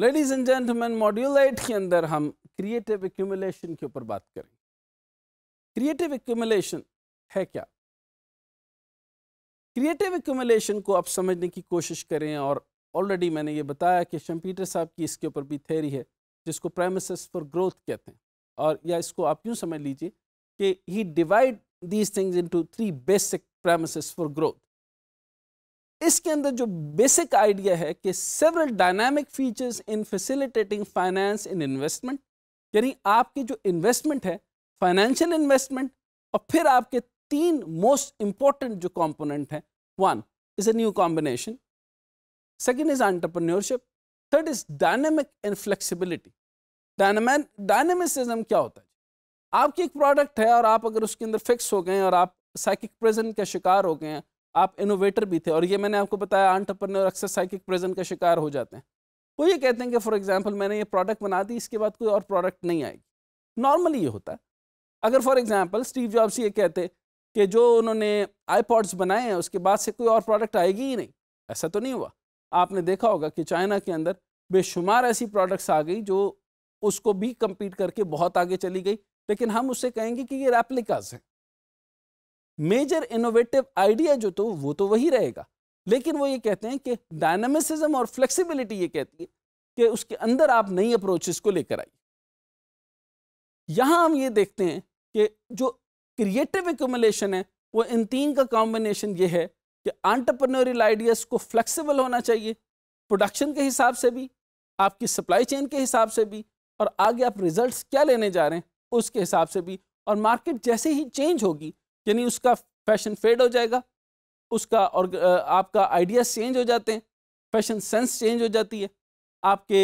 Ladies and gentleman module eight के अंदर हम क्रिएटिव एक्यूमुलेशन के ऊपर बात करेंगे क्रिएटिव एक्यूमुलेशन है क्या क्रिएटिव एक्यूमुलेशन को आप समझने की कोशिश करें और ऑलरेडी मैंने ये बताया कि शम्पीटर साहब की इसके ऊपर भी थेरी है जिसको प्राइमसेस फॉर ग्रोथ कहते हैं और या इसको आप यूँ समझ लीजिए कि he divide these things into three basic premises for growth इसके अंदर जो बेसिक आइडिया है कि several dynamic features in facilitating finance in investment यानी आपकी जो इन्वेस्टमेंट है फाइनेंशियल इन्वेस्टमेंट और फिर आपके तीन मोस्ट इंपॉर्टेंट जो कंपोनेंट है one is a new combination second is entrepreneurship third is dynamic and flexibility dynamism क्या होता है आपकी एक प्रोडक्ट है और आप अगर उसके अंदर फिक्स हो गए और आप साइकिक प्रेजेंट का शिकार हो गए हैं आप इनोवेटर भी थे और ये मैंने आपको बताया आंट्रप्रनर अक्सर साइकिक प्रेजेंट का शिकार हो जाते हैं वो ये कहते हैं कि फॉर एग्जांपल मैंने ये प्रोडक्ट बना दी इसके बाद कोई और प्रोडक्ट नहीं आएगी नॉर्मली ये होता है अगर फॉर एग्जांपल स्टीव जॉब्स ये कहते कि जो उन्होंने आईपॉड्स बनाए हैं उसके बाद से कोई और प्रोडक्ट आएगी ही नहीं ऐसा तो नहीं हुआ आपने देखा होगा कि चाइना के अंदर बेशुमार ऐसी प्रोडक्ट्स आ गई जो उसको भी कम्पीट करके बहुत आगे चली गई लेकिन हम उससे कहेंगे कि ये रेप्लिकाज हैं मेजर इनोवेटिव आइडिया जो तो वो तो वही रहेगा लेकिन वो ये कहते हैं कि डायनामिसिज्म और फ्लेक्सिबिलिटी ये कहती है कि उसके अंदर आप नई अप्रोचेस को लेकर आइए यहां हम ये देखते हैं कि जो क्रिएटिव एकमलेशन है वो इन तीन का कॉम्बिनेशन ये है कि आंटरप्रनोरियल आइडियाज़ को फ्लेक्सिबल होना चाहिए प्रोडक्शन के हिसाब से भी आपकी सप्लाई चेन के हिसाब से भी और आगे आप रिजल्ट्स क्या लेने जा रहे हैं उसके हिसाब से भी और मार्केट जैसे ही चेंज होगी यानी उसका फैशन फेड हो जाएगा उसका और आपका आइडिया चेंज हो जाते हैं फैशन सेंस चेंज हो जाती है आपके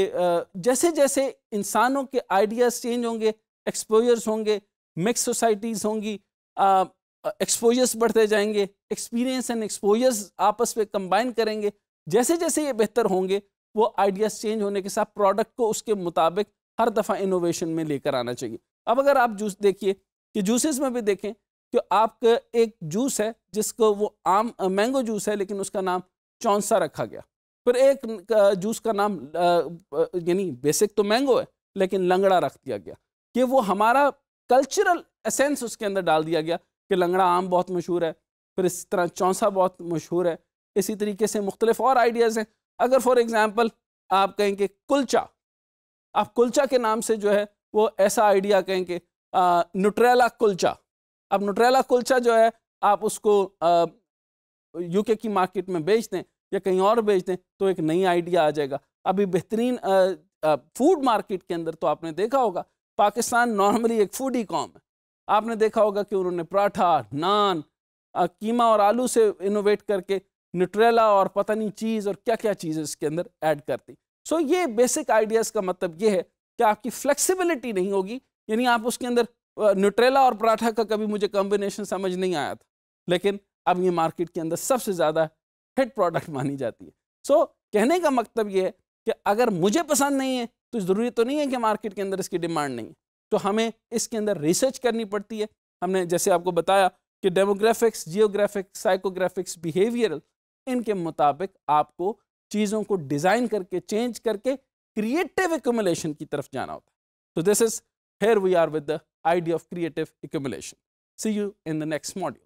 जैसे जैसे इंसानों के आइडियाज़ चेंज होंगे एक्सपोजर्स होंगे मिक्स सोसाइटीज़ होंगी एक्सपोजर्स बढ़ते जाएंगे एक्सपीरियंस एंड एक्सपोजर्स आपस में कंबाइन करेंगे जैसे जैसे ये बेहतर होंगे वो आइडियाज़ चेंज होने के साथ प्रोडक्ट को उसके मुताबिक हर दफ़ा इनोवेशन में लेकर आना चाहिए अब अगर आप जूस देखिए कि जूसेस में भी देखें कि तो आपका एक जूस है जिसको वो आम मैंगो जूस है लेकिन उसका नाम चौंसा रखा गया फिर एक जूस का नाम यानी बेसिक तो मैंगो है लेकिन लंगड़ा रख दिया गया कि वो हमारा कल्चरल एसेंस उसके अंदर डाल दिया गया कि लंगड़ा आम बहुत मशहूर है फिर इस तरह चौंसा बहुत मशहूर है इसी तरीके से मुख्तलिफ और आइडियाज़ हैं अगर फॉर एग्ज़ाम्पल आप कहेंगे कुलचा आप कुलचा के नाम से जो है वो ऐसा आइडिया कहेंगे न्यूट्रेला कुलचा अब नुट्रेला कुलचा जो है आप उसको यूके की मार्केट में बेच दें या कहीं और बेच दें तो एक नई आइडिया आ जाएगा अभी बेहतरीन फूड मार्केट के अंदर तो आपने देखा होगा पाकिस्तान नॉर्मली एक फूड ही कॉम है आपने देखा होगा कि उन्होंने पराठा नान कीमा और आलू से इनोवेट करके न्यूट्रेला और पता नहीं चीज़ और क्या क्या चीज़ इसके अंदर ऐड करती सो so, ये बेसिक आइडियाज़ का मतलब ये है कि आपकी फ्लेक्सिबिलिटी नहीं होगी यानी आप उसके अंदर न्यूट्रेला और पराठा का कभी मुझे कॉम्बिनेशन समझ नहीं आया था लेकिन अब ये मार्केट के अंदर सबसे ज़्यादा हिट प्रोडक्ट मानी जाती है सो so, कहने का मतलब ये है कि अगर मुझे पसंद नहीं है तो ज़रूरी तो नहीं है कि मार्केट के अंदर इसकी डिमांड नहीं है तो हमें इसके अंदर रिसर्च करनी पड़ती है हमने जैसे आपको बताया कि डेमोग्राफिक्स जियोग्राफिक्स साइकोग्राफिक्स बिहेवियरल इनके मुताबिक आपको चीज़ों को डिज़ाइन करके चेंज करके क्रिएटिव एकोमोलेशन की तरफ जाना होता है तो this is here we are with the idea of creative accumulation. See you in the next module.